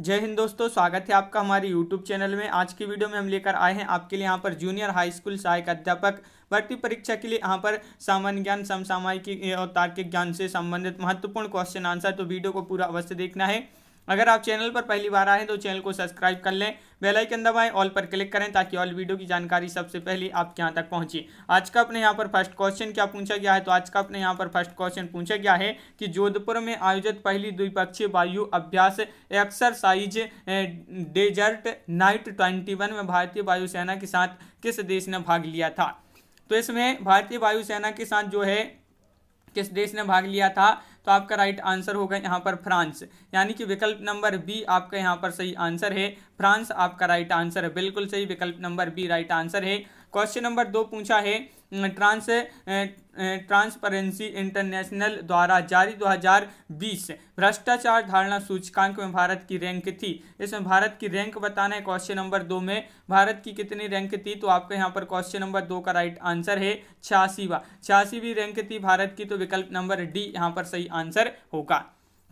जय हिंद दोस्तों स्वागत है आपका हमारे YouTube चैनल में आज की वीडियो में हम लेकर आए हैं आपके लिए यहाँ पर जूनियर हाई स्कूल सहायक अध्यापक भर्ती परीक्षा के लिए यहाँ पर सामान्य ज्ञान समसामयिक और तार्किक ज्ञान से संबंधित महत्वपूर्ण क्वेश्चन आंसर तो वीडियो को पूरा अवश्य देखना है अगर आप चैनल पर पहली बार आए तो चैनल को सब्सक्राइब कर लें बेल आइकन दबाएं ऑल पर क्लिक करें ताकि ऑल वीडियो की जानकारी सबसे पहले आपके यहाँ तक पहुँचे आज का अपने यहाँ पर फर्स्ट क्वेश्चन क्या पूछा गया है तो आज का अपने यहाँ पर फर्स्ट क्वेश्चन पूछा गया है कि जोधपुर में आयोजित पहली द्विपक्षीय वायु अभ्यास एक्सरसाइज डेजर्ट नाइट ट्वेंटी में भारतीय वायुसेना के साथ किस देश ने भाग लिया था तो इसमें भारतीय वायुसेना के साथ जो है किस देश ने भाग लिया था तो आपका राइट आंसर होगा यहाँ पर फ्रांस यानी कि विकल्प नंबर बी आपका यहाँ पर सही आंसर है फ्रांस आपका राइट आंसर है बिल्कुल सही विकल्प नंबर बी राइट आंसर है क्वेश्चन नंबर दो पूछा है ट्रांस ट्रांसपेरेंसी इंटरनेशनल द्वारा जारी 2020 भ्रष्टाचार धारणा सूचकांक में भारत की रैंक थी इसमें भारत की रैंक बताना है क्वेश्चन नंबर दो में भारत की कितनी रैंक थी तो आपका यहाँ पर क्वेश्चन नंबर दो का राइट आंसर है छियासीवा छियासीवी रैंक थी भारत की तो विकल्प नंबर डी यहाँ पर सही आंसर होगा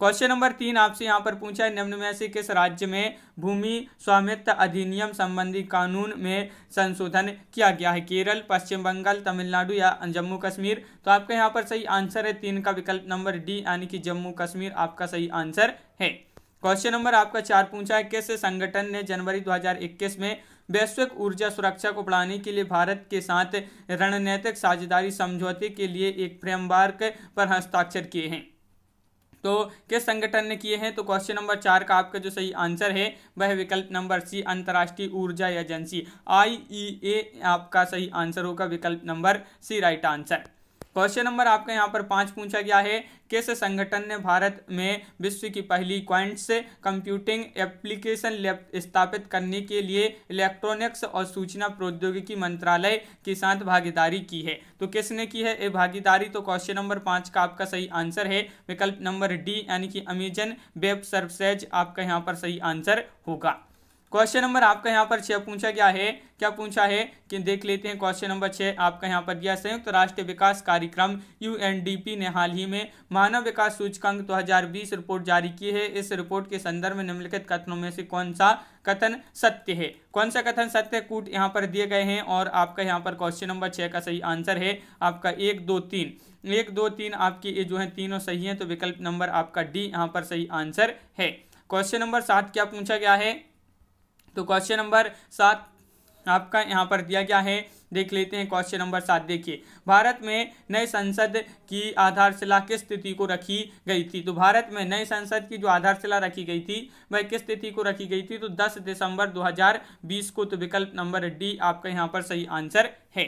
क्वेश्चन नंबर तीन आपसे यहाँ पर पूछा है निम्न में से किस राज्य में भूमि स्वामित्व अधिनियम संबंधी कानून में संशोधन किया गया है केरल पश्चिम बंगाल तमिलनाडु या जम्मू कश्मीर तो आपका यहाँ पर सही आंसर है तीन का विकल्प नंबर डी यानी कि जम्मू कश्मीर आपका सही आंसर है क्वेश्चन नंबर आपका चार पूछा है किस संगठन ने जनवरी 2021 में वैश्विक ऊर्जा सुरक्षा को बढ़ाने के लिए भारत के साथ रणनीतिक साझेदारी समझौते के लिए एक फ्रेमवर्क पर हस्ताक्षर किए हैं तो किस संगठन ने किए हैं तो क्वेश्चन नंबर चार का आपका जो सही आंसर है वह विकल्प नंबर सी अंतर्राष्ट्रीय ऊर्जा एजेंसी आई e आपका सही आंसर होगा विकल्प number C right answer question number आपका यहाँ पर पाँच पूछा गया है किस संगठन ने भारत में विश्व की पहली क्वाइंट्स कंप्यूटिंग एप्लीकेशन लैब स्थापित करने के लिए इलेक्ट्रॉनिक्स और सूचना प्रौद्योगिकी मंत्रालय के साथ भागीदारी की है तो किसने की है ये भागीदारी तो क्वेश्चन नंबर पाँच का आपका सही आंसर है विकल्प नंबर डी यानी कि अमेजन वेब सर्वसेज आपका यहाँ पर सही आंसर होगा क्वेश्चन नंबर आपका यहाँ पर छह पूछा गया है क्या पूछा है कि देख लेते हैं क्वेश्चन नंबर छह आपका यहाँ पर दिया संयुक्त तो राष्ट्र विकास कार्यक्रम यू ने हाल ही में मानव विकास सूचकांक 2020 रिपोर्ट जारी की है इस रिपोर्ट के संदर्भ में निम्नलिखित कथनों में से कौन सा कथन सत्य है कौन सा कथन सत्य कूट यहाँ पर दिए गए हैं और आपका यहाँ पर क्वेश्चन नंबर छह का सही आंसर है आपका एक दो तीन एक दो तीन आपकी ये जो है तीनों सही है तो विकल्प नंबर आपका डी यहाँ पर सही आंसर है क्वेश्चन नंबर सात क्या पूछा गया है तो क्वेश्चन नंबर सात आपका यहाँ पर दिया गया है देख लेते हैं क्वेश्चन नंबर सात देखिए भारत में नए संसद की आधारशिला किस तिथि को रखी गई थी तो भारत में नए संसद की जो आधारशिला रखी गई थी वह किस तिथि को रखी गई थी तो 10 दिसंबर 2020 को तो विकल्प नंबर डी आपका यहाँ पर सही आंसर है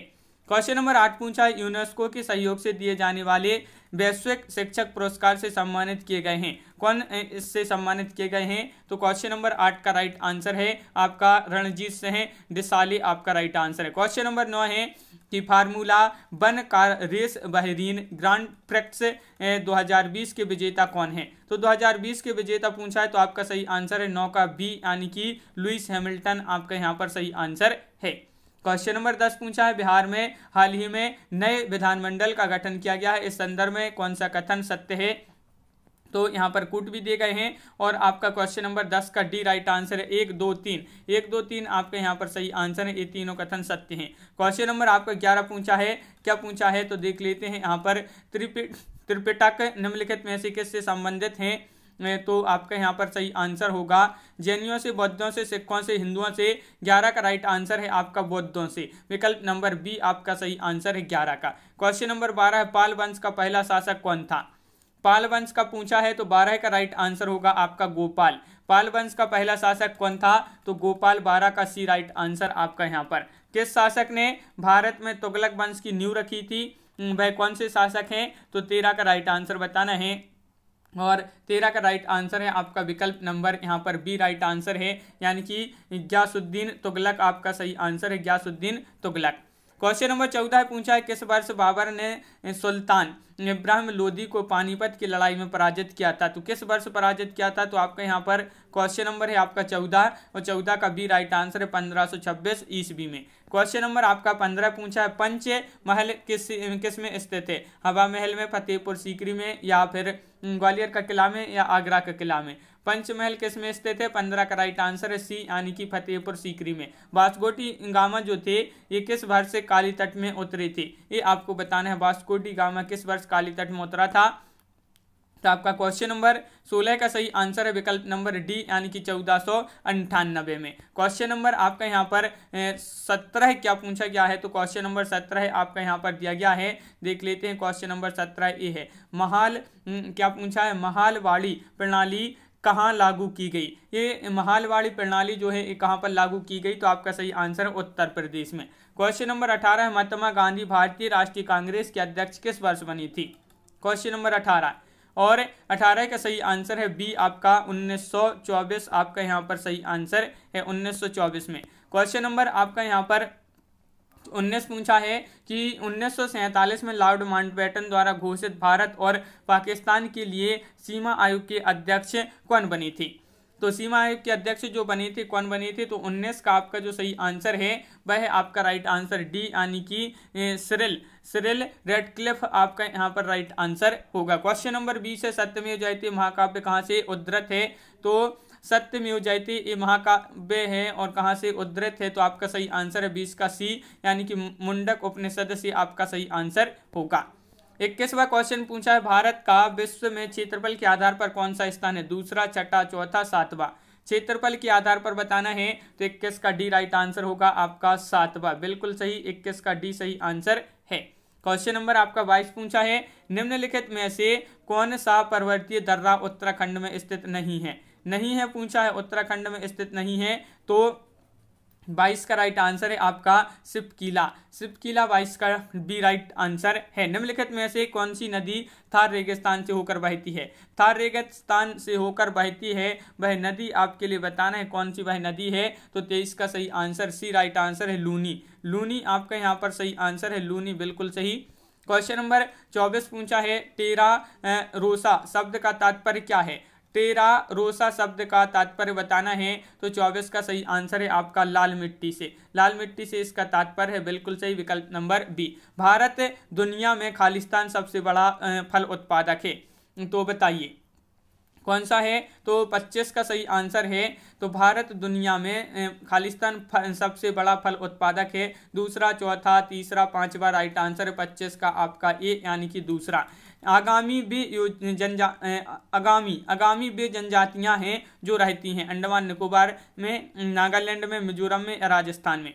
क्वेश्चन नंबर आठ पूछा यूनेस्को के सहयोग से दिए जाने वाले वैश्विक शिक्षक पुरस्कार से सम्मानित किए गए हैं कौन इससे सम्मानित किए गए हैं तो क्वेश्चन नंबर आठ का राइट आंसर है आपका रणजीत सिंह डिसाले आपका राइट आंसर है क्वेश्चन नंबर नौ है कि formula one car race Bahrain grand prix 2020 के विजेता कौन है तो 2020 के विजेता पूछा है तो आपका सही आंसर है नौ का बी यानी कि लुइस हैमिल्टन आपका यहाँ पर सही आंसर है क्वेश्चन नंबर दस पूछा है बिहार में हाल ही में नए विधानमंडल का गठन किया गया है इस संदर्भ में कौन सा कथन सत्य है तो यहाँ पर कूट भी दिए गए हैं और आपका क्वेश्चन नंबर दस का डी राइट आंसर है एक दो तीन एक दो तीन आपके यहाँ पर सही आंसर है ये तीनों कथन सत्य हैं क्वेश्चन नंबर आपका ग्यारह पूछा है क्या पूछा है तो देख लेते हैं यहाँ पर त्रिपिट त्रिपिटक निम्नलिखित में से किससे संबंधित हैं तो आपका यहाँ पर सही आंसर होगा जैनियों से बौद्धों से सिखों से हिंदुओं से ग्यारह का राइट आंसर है आपका बौद्धों से विकल्प नंबर बी आपका सही आंसर है ग्यारह का क्वेश्चन नंबर बारह है पाल वंश का पहला शासक कौन था पाल वंश का पूछा है तो बारह का राइट आंसर होगा आपका गोपाल पाल वंश का पहला शासक कौन था तो गोपाल बारह का सी राइट आंसर आपका यहाँ पर किस शासक ने भारत में तुगलक वंश की नींव रखी थी वह कौन से शासक हैं तो तेरह का राइट आंसर बताना है और तेरह का राइट आंसर है आपका विकल्प नंबर यहाँ पर बी राइट आंसर है यानी कि ग्यासुद्दीन तुगलक आपका सही आंसर है ग्यासुद्दीन तुगलक क्वेश्चन नंबर चौदह है पूछा है किस वर्ष बाबर ने सुल्तान इब्राहिम लोदी को पानीपत की लड़ाई में पराजित किया था तो किस वर्ष पराजित किया था तो आपका यहाँ पर क्वेश्चन नंबर है आपका चौदह और चौदह का बी राइट आंसर है पंद्रह सौ छब्बीस ईस्वी में क्वेश्चन नंबर आपका पंद्रह पूछा है पंच महल किस किस में स्थित है हवा महल में फतेहपुर सीकरी में या फिर ग्वालियर का किला में या आगरा का किला में पंचमहल किस में स्थित है पंद्रह का राइट आंसर है सी यानी कि फतेहपुर सीकरी में बासकोटी गामा जो थे ये किस वर्ष से काली तट में उतरे थे ये आपको बताना है बासकोटी गामा किस वर्ष काली तट में उतरा था तो आपका क्वेश्चन नंबर सोलह का सही आंसर है विकल्प नंबर डी यानी कि चौदह सौ अंठानबे में क्वेश्चन नंबर आपका यहाँ पर सत्रह क्या पूछा गया है तो क्वेश्चन नंबर सत्रह आपका यहाँ पर दिया गया है देख लेते हैं क्वेश्चन नंबर सत्रह ए है महाल हम्म, क्या पूछा है महालवाड़ी प्रणाली कहाँ लागू की गई ये महालवाड़ी प्रणाली जो है कहाँ पर लागू की गई तो आपका सही आंसर है उत्तर प्रदेश में क्वेश्चन नंबर अठारह महात्मा गांधी भारतीय राष्ट्रीय कांग्रेस के अध्यक्ष किस वर्ष बनी थी क्वेश्चन नंबर अठारह और अठारह का सही आंसर है बी आपका 1924 आपका यहाँ पर सही आंसर है 1924 में क्वेश्चन नंबर आपका यहाँ पर उन्नीस पूछा है कि उन्नीस में लॉर्ड माउंटबेटन द्वारा घोषित भारत और पाकिस्तान के लिए सीमा आयोग के अध्यक्ष कौन बनी थी तो सीमा आयोग के अध्यक्ष जो बनी थी कौन बनी थी तो 19 का आपका जो सही आंसर है वह आपका राइट आंसर डी यानी कि सिरिल सिरिल रेडक्लिफ आपका यहाँ पर राइट आंसर होगा क्वेश्चन नंबर बीस है सत्यमेव जयते महाकाव्य कहाँ से उद्धृत है तो सत्यमेव जयते ये महाकाव्य है और कहाँ से उद्धृत है तो आपका सही आंसर है बीस का सी यानी कि मुंडक उपनिषद से आपका सही आंसर होगा इक्कीसवा क्वेश्चन पूछा है भारत का विश्व में क्षेत्रफल के आधार पर कौन सा स्थान है दूसरा छठा चौथा सातवा क्षेत्रफल के आधार पर बताना है तो इक्कीस का डी राइट आंसर होगा आपका सातवा बिल्कुल सही इक्कीस का डी सही आंसर क्वेश्चन नंबर आपका बाईस पूछा है निम्नलिखित में से कौन सा पर्वतीय दर्रा उत्तराखंड में स्थित नहीं है नहीं है पूछा है उत्तराखंड में स्थित नहीं है तो बाईस का राइट आंसर है आपका सिपकीला सिपकीला बाईस का भी राइट आंसर है निम्नलिखित में से कौन सी नदी थार रेगिस्तान से होकर बहती है थार रेगिस्तान से होकर बहती है वह नदी आपके लिए बताना है कौन सी वह नदी है तो तेईस का सही आंसर सी राइट आंसर है लूनी लूनी आपका यहाँ पर सही आंसर है लूनी बिल्कुल सही क्वेश्चन नंबर चौबीस पूछा है टेरा रोसा शब्द का तात्पर्य क्या है तेरा रोसा शब्द का तात्पर्य बताना है तो चौबीस का सही आंसर है आपका लाल मिट्टी से लाल मिट्टी से इसका तात्पर्य है बिल्कुल सही विकल्प नंबर बी भारत दुनिया में खालिस्तान सबसे बड़ा फल उत्पादक है तो बताइए कौन सा है तो 25 का सही आंसर है तो भारत दुनिया में खालिस्तान सबसे बड़ा फल उत्पादक है दूसरा चौथा तीसरा पांचवा राइट आंसर पच्चीस 25 का आपका ए यानी कि दूसरा आगामी भी जनजा आगामी आगामी बे जनजातियाँ हैं जो रहती हैं अंडमान निकोबार में नागालैंड में मिजोरम में राजस्थान में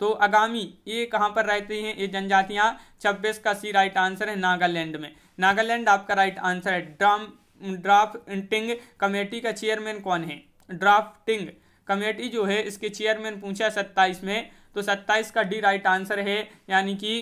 तो आगामी ये कहाँ पर रहती हैं ये जनजातियाँ छब्बीस का सी राइट आंसर है नागालैंड में नागालैंड आपका राइट आंसर है ड्राम ड्राफ्टिंग कमेटी का चेयरमैन कौन है ड्राफ्टिंग कमेटी जो है इसके चेयरमैन पूछा सत्ताईस में तो सत्ताईस का डी राइट आंसर है यानी कि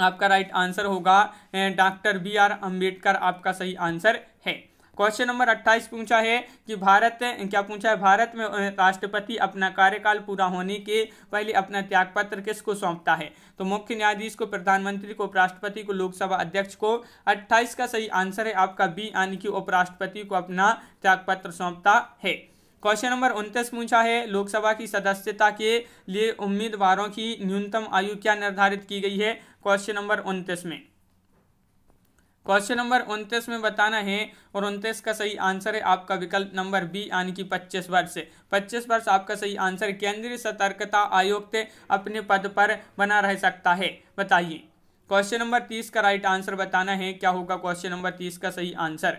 आपका राइट आंसर होगा डॉक्टर बी आर अम्बेडकर आपका सही आंसर है क्वेश्चन नंबर 28 पूछा है कि भारत क्या पूछा है भारत में राष्ट्रपति अपना कार्यकाल पूरा होने के पहले अपना त्यागपत्र किसको सौंपता है तो मुख्य न्यायाधीश को प्रधानमंत्री को उपराष्ट्रपति को लोकसभा अध्यक्ष को 28 का सही आंसर है आपका बी यानी कि उपराष्ट्रपति को अपना त्यागपत्र सौंपता है क्वेश्चन नंबर उनतीस पूछा है लोकसभा की सदस्यता के लिए उम्मीदवारों की न्यूनतम आयु क्या निर्धारित की गई है क्वेश्चन नंबर उनतीस में क्वेश्चन नंबर उनतीस में बताना है और उनतीस का सही आंसर है आपका विकल्प नंबर बी यानी कि पच्चीस वर्ष पच्चीस वर्ष आपका सही आंसर केंद्रीय सतर्कता आयोग अपने पद पर बना रह सकता है बताइए क्वेश्चन नंबर तीस का राइट आंसर बताना है क्या होगा क्वेश्चन नंबर तीस का सही आंसर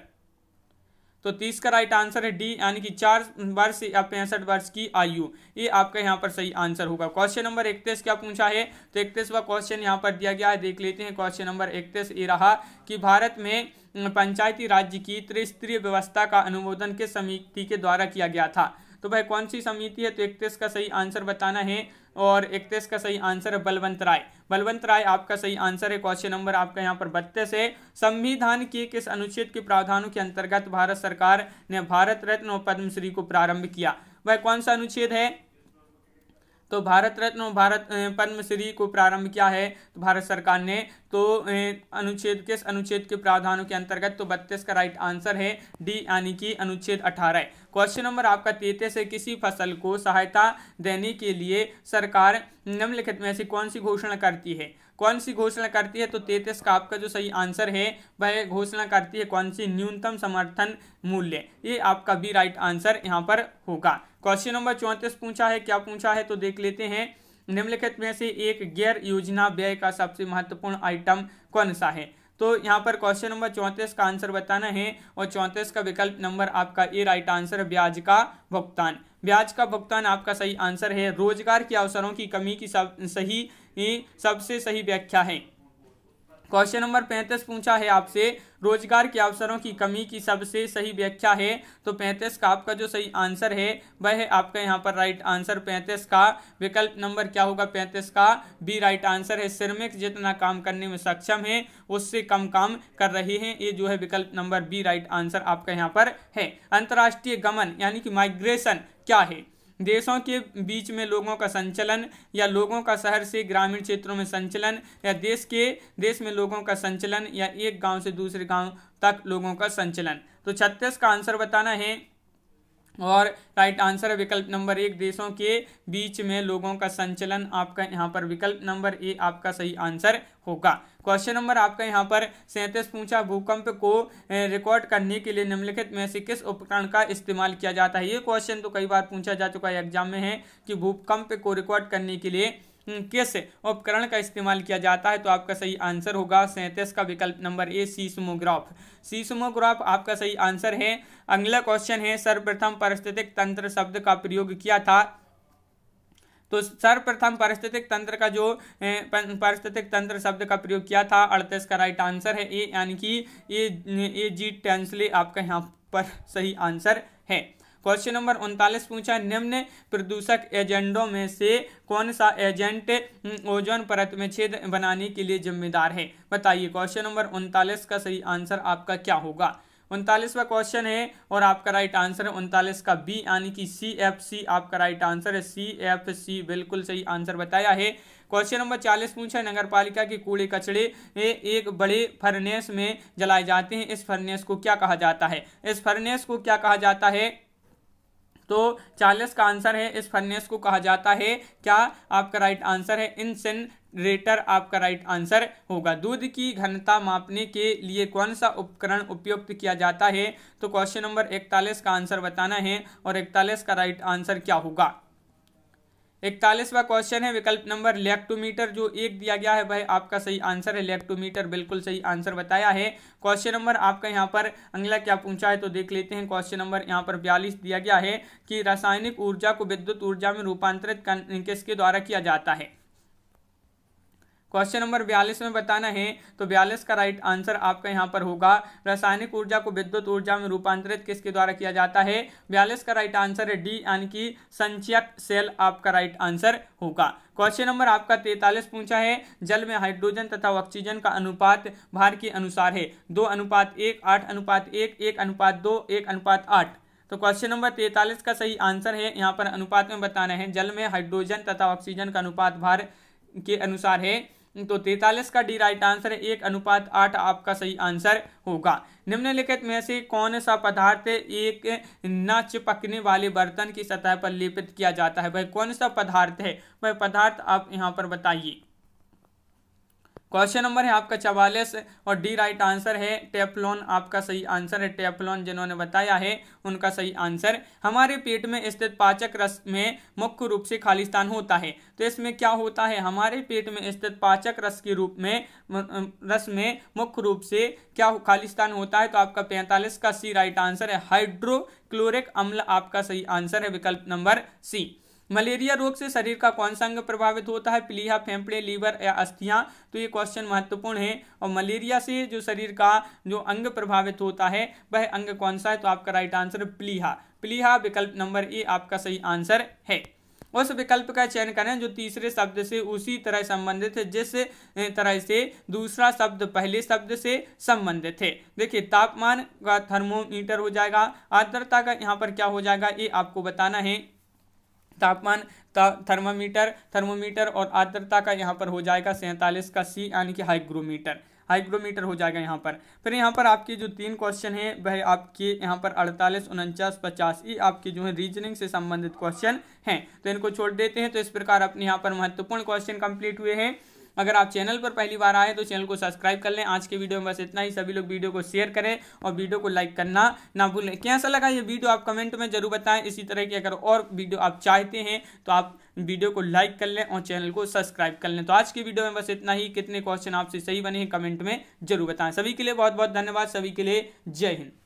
तो तीस का राइट आंसर है डी यानी कि चार वर्ष या पैंसठ वर्ष की आयु ये आपका यहाँ पर सही आंसर होगा क्वेश्चन नंबर इकतीस क्या पूछा है तो इकतीसवा क्वेश्चन यहाँ पर दिया गया है देख लेते हैं क्वेश्चन नंबर इकतीस ये रहा कि भारत में पंचायती राज्य की त्रिस्तरीय व्यवस्था का अनुमोदन किस समिति के द्वारा किया गया था तो वह कौन सी समिति है तो इकतीस का सही आंसर बताना है और इकतीस का सही आंसर है बलवंत राय बलवंत राय आपका सही आंसर है क्वेश्चन नंबर आपका यहाँ पर बत्तीस है संविधान के किस अनुच्छेद के प्रावधानों के अंतर्गत भारत सरकार ने भारत रत्न और पद्मश्री को प्रारंभ किया वह कौन सा अनुच्छेद है तो भारत रत्न भारत पद्मश्री को प्रारंभ किया है तो भारत सरकार ने तो अनुच्छेद किस अनुच्छेद के प्रावधानों के अंतर्गत तो बत्तीस का राइट आंसर है डी यानी कि अनुच्छेद अठारह क्वेश्चन नंबर आपका तैतीस है किसी फसल को सहायता देने के लिए सरकार निम्नलिखित में से कौन सी घोषणा करती है कौन सी घोषणा करती है तो तैतीस का आपका जो सही आंसर है वह घोषणा करती है कौन सी न्यूनतम समर्थन मूल्य ये आपका बी राइट आंसर यहाँ पर होगा क्वेश्चन नंबर चौंतीस पूछा है क्या पूछा है तो देख लेते हैं निम्नलिखित में से एक गैर योजना व्यय का सबसे महत्वपूर्ण आइटम कौन सा है तो यहाँ पर क्वेश्चन नंबर चौंतीस का आंसर बताना है और चौंतीस का विकल्प नंबर आपका ए राइट आंसर ब्याज का भुगतान ब्याज का भुगतान आपका सही आंसर है रोजगार के अवसरों की कमी की सही ही सबसे सही व्याख्या है क्वेश्चन नंबर पैंतीस पूछा है आपसे रोजगार के अवसरों की कमी की सबसे सही व्याख्या है तो पैंतीस का आपका जो सही आंसर है वह है आपका यहाँ पर राइट आंसर पैंतीस का विकल्प नंबर क्या होगा पैंतीस का बी राइट आंसर है श्रमिक जितना काम करने में सक्षम है उससे कम काम कर रहे हैं ये जो है विकल्प नंबर बी राइट आंसर आपका यहाँ पर है अंतर्राष्ट्रीय गमन यानी कि माइग्रेशन क्या है देशों के बीच में लोगों का संचलन या लोगों का शहर से ग्रामीण क्षेत्रों में संचलन या देश के देश में लोगों का संचलन या एक गांव से दूसरे गांव तक लोगों का संचलन तो छत्तीस का आंसर बताना है और राइट आंसर है विकल्प नंबर एक देशों के बीच में लोगों का संचलन आपका यहाँ पर विकल्प नंबर ए आपका सही आंसर होगा क्वेश्चन नंबर आपका यहाँ पर सैंतीस पूछा भूकंप को रिकॉर्ड करने के लिए निम्नलिखित में से किस उपकरण का इस्तेमाल किया जाता है ये क्वेश्चन तो कई बार पूछा जा चुका है एग्जाम में है कि भूकंप को रिकॉर्ड करने के लिए हम्म, किस उपकरण का इस्तेमाल किया जाता है तो आपका सही आंसर होगा सैंतीस का विकल्प नंबर ए सीसमोग्राफ सीसमोग्राफ आपका सही आंसर है अगला क्वेश्चन है सर्वप्रथम परिस्थितिक तंत्र शब्द का प्रयोग किया था तो सर्वप्रथम पारिस्थितिक तंत्र का जो पारिस्थितिक तंत्र शब्द का प्रयोग किया था अड़तीस का राइट आंसर है ए यानी कि ए ए जी टेंसले आपका यहाँ पर सही आंसर है क्वेश्चन नंबर उनतालीस पूछा निम्न प्रदूषक एजेंडों में से कौन सा एजेंट हम्म, ओजोन परत में छेद बनाने के लिए जिम्मेदार है बताइए क्वेश्चन नंबर उनतालीस का सही आंसर आपका क्या होगा उनतालीसवा क्वेश्चन है और आपका राइट आंसर है उनतालीस का बी यानी कि सी एफ सी आपका राइट आंसर है सी एफ सी बिल्कुल सही आंसर बताया है क्वेश्चन नंबर चालीस पूछा है नगर पालिका के कूड़े कचड़े एक बड़े फर्नेस में जलाए जाते हैं इस फर्नेस को क्या कहा जाता है इस फर्नेस को क्या कहा जाता है तो चार्लस का आंसर है इस फर्नेस को कहा जाता है क्या आपका राइट आंसर है इनसेन रेटर आपका राइट आंसर होगा दूध की घनता मापने के लिए कौन सा उपकरण उपयुक्त किया जाता है तो क्वेश्चन नंबर इकतालीस का आंसर बताना है और इकतालीस का राइट आंसर क्या होगा इकतालीसवा क्वेश्चन है विकल्प नंबर लेक्टोमीटर जो एक दिया गया है वह आपका सही आंसर है लेक्टोमीटर बिल्कुल सही आंसर बताया है क्वेश्चन नंबर आपका यहाँ पर अगला क्या पूछा है तो देख लेते हैं क्वेश्चन नंबर यहाँ पर बयालीस दिया गया है कि रासायनिक ऊर्जा को विद्युत ऊर्जा में रूपांतरित किसके द्वारा किया जाता है क्वेश्चन नंबर बयालीस में बताना है तो बयालीस का राइट आंसर आपका यहाँ पर होगा रासायनिक ऊर्जा को विद्युत ऊर्जा में रूपांतरित किसके द्वारा किया जाता है बयालीस का राइट आंसर है डी यानी कि संचयक सेल आपका राइट आंसर होगा क्वेश्चन नंबर आपका तैतालीस पूछा है जल में हाइड्रोजन तथा ऑक्सीजन का अनुपात भार के अनुसार है दो अनुपात एक आठ अनुपात एक एक अनुपात दो एक अनुपात आठ तो क्वेश्चन नंबर तैतालीस का सही आंसर है यहाँ पर अनुपात में बताना है जल में हाइड्रोजन तथा ऑक्सीजन का अनुपात भार के अनुसार है तो तैतालीस का डी राइट आंसर एक अनुपात आठ आपका सही आंसर होगा निम्नलिखित में से कौन सा पदार्थ एक न चिपकने वाले बर्तन की सतह पर लेपित किया जाता है वह कौन सा पदार्थ है वह पदार्थ आप यहाँ पर बताइए क्वेश्चन नंबर है आपका चवालीस और डी राइट आंसर है टेपलॉन आपका सही आंसर है टेपलॉन जिन्होंने बताया है उनका सही आंसर हमारे पेट में स्थित पाचक रस में मुख्य रूप से खालिस्तान होता है तो इसमें क्या होता है हमारे पेट में स्थित पाचक रस के रूप में रस में मुख्य रूप से क्या खालिस्तान होता है तो आपका पैंतालीस का सी राइट आंसर है हाइड्रोक्लोरिक अम्ल आपका सही आंसर है विकल्प नंबर सी मलेरिया रोग से शरीर का कौन सा अंग प्रभावित होता है पिलिया फेफड़े लीवर या अस्थियां तो ये क्वेश्चन महत्वपूर्ण है और मलेरिया से जो शरीर का जो अंग प्रभावित होता है वह अंग कौन सा है तो आपका राइट आंसर प्लीहा प्लीहा विकल्प नंबर ए आपका सही आंसर है उस विकल्प का चयन करें जो तीसरे शब्द से उसी तरह संबंधित है जिस तरह से दूसरा शब्द पहले शब्द से संबंधित है देखिए तापमान का थर्मोमीटर हो जाएगा आर्द्रता का यहाँ पर क्या हो जाएगा ये आपको बताना है तापमान ता, थर्मामीटर थर्मोमीटर और आर्द्रता का यहाँ पर हो जाएगा सैंतालीस का सी यानी कि हाइग्रोमीटर हाइग्रोमीटर हो जाएगा यहाँ पर फिर यहाँ पर आपके जो तीन क्वेश्चन हैं वह आपके यहाँ पर अड़तालीस उनचास पचास ये आपके जो है रीजनिंग से संबंधित क्वेश्चन हैं तो इनको छोड़ देते हैं तो इस प्रकार अपने यहाँ पर महत्वपूर्ण क्वेश्चन कंप्लीट हुए हैं अगर आप चैनल पर पहली बार आए तो चैनल को सब्सक्राइब कर लें आज के वीडियो में बस इतना ही सभी लोग वीडियो को शेयर करें और वीडियो को लाइक करना ना भूलें कैसा लगा ये वीडियो आप कमेंट में जरूर बताएं इसी तरह की अगर और वीडियो आप चाहते हैं तो आप वीडियो को लाइक कर लें और चैनल को सब्सक्राइब कर लें तो आज की वीडियो में बस इतना ही कितने क्वेश्चन आपसे सही बने हैं कमेंट में जरूर बताएं सभी के लिए बहुत बहुत धन्यवाद सभी के लिए जय हिंद